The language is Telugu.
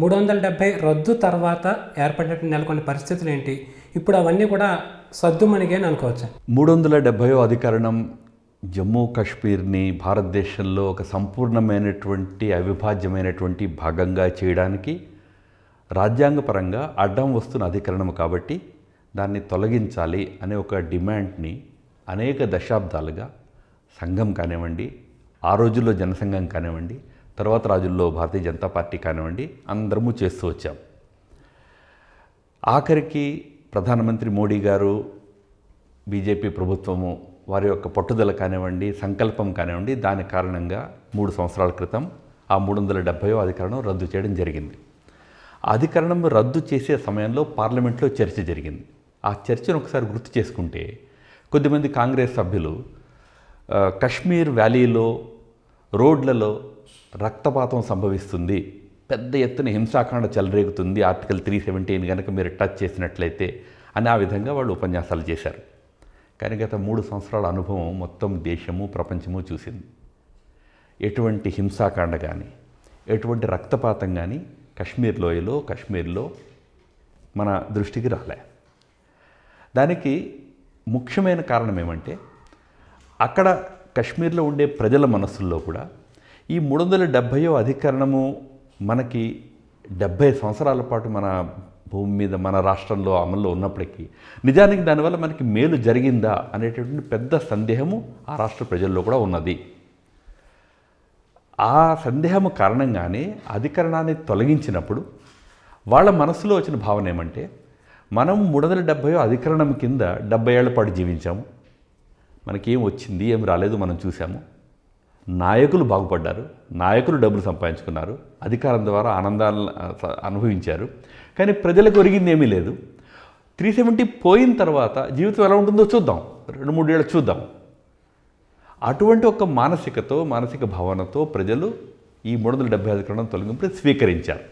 మూడు వందల డెబ్బై రద్దు తర్వాత ఏర్పడినటువంటి నెలకొన్న పరిస్థితులు ఏంటి ఇప్పుడు అవన్నీ కూడా సద్దు అనుకోవచ్చు మూడు వందల డెబ్బై అధికరణం జమ్మూ కాశ్మీర్ని భారతదేశంలో ఒక సంపూర్ణమైనటువంటి అవిభాజ్యమైనటువంటి భాగంగా చేయడానికి రాజ్యాంగపరంగా అడ్డం వస్తున్న అధికరణం కాబట్టి దాన్ని తొలగించాలి అనే ఒక డిమాండ్ని అనేక దశాబ్దాలుగా సంఘం కానివ్వండి ఆ రోజుల్లో జనసంఘం కానివ్వండి తర్వాత రాజుల్లో భారతీయ జనతా పార్టీ కానివ్వండి అందరము చేస్తూ వచ్చాం ఆఖరికి ప్రధానమంత్రి మోడీ గారు బీజేపీ ప్రభుత్వము వారి యొక్క పట్టుదల కానివ్వండి సంకల్పం కానివ్వండి దాని కారణంగా మూడు సంవత్సరాల క్రితం ఆ మూడు వందల డెబ్భైవ అధికరణం రద్దు చేయడం జరిగింది అధికరణం రద్దు చేసే సమయంలో పార్లమెంట్లో చర్చ జరిగింది ఆ చర్చను ఒకసారి గుర్తు చేసుకుంటే కొద్దిమంది కాంగ్రెస్ సభ్యులు కశ్మీర్ వ్యాలీలో రోడ్లలో రక్తపాతం సంభవిస్తుంది పెద్ద ఎత్తున హింసాకాండ చెలరేగుతుంది ఆర్టికల్ త్రీ సెవెంటీన్ కనుక మీరు టచ్ చేసినట్లయితే అని ఆ విధంగా వాళ్ళు ఉపన్యాసాలు చేశారు కానీ గత మూడు సంవత్సరాల అనుభవం మొత్తం దేశము ప్రపంచము చూసింది ఎటువంటి హింసాకాండ కానీ ఎటువంటి రక్తపాతం కానీ కశ్మీర్ లోయలో కశ్మీర్లో మన దృష్టికి రాలే దానికి ముఖ్యమైన కారణం ఏమంటే అక్కడ కశ్మీర్లో ఉండే ప్రజల మనస్సుల్లో కూడా ఈ మూడు వందల డెబ్భయో అధికరణము మనకి డెబ్భై సంవత్సరాల పాటు మన భూమి మీద మన రాష్ట్రంలో అమల్లో ఉన్నప్పటికీ నిజానికి దానివల్ల మనకి మేలు జరిగిందా అనేటటువంటి పెద్ద సందేహము ఆ రాష్ట్ర ప్రజల్లో కూడా ఉన్నది ఆ సందేహము కారణంగానే అధికరణాన్ని తొలగించినప్పుడు వాళ్ళ మనసులో వచ్చిన భావన ఏమంటే మనం మూడు వందల డెబ్బై అధికరణం కింద డెబ్బై ఏళ్ల పాటు జీవించాము మనకేం వచ్చింది ఏం రాలేదు మనం చూసాము నాయకులు బాగుపడ్డారు నాయకులు డబ్బులు సంపాదించుకున్నారు అధికారం ద్వారా ఆనందాలను అనుభవించారు కానీ ప్రజలకు ఒరిగింది ఏమీ లేదు త్రీ సెవెంటీ పోయిన తర్వాత జీవితం ఎలా ఉంటుందో చూద్దాం రెండు మూడు ఏళ్ళు చూద్దాం అటువంటి ఒక మానసికతో మానసిక భావనతో ప్రజలు ఈ మూడు వందల డెబ్బై ఐదు క్రమం తొలగింపు స్వీకరించారు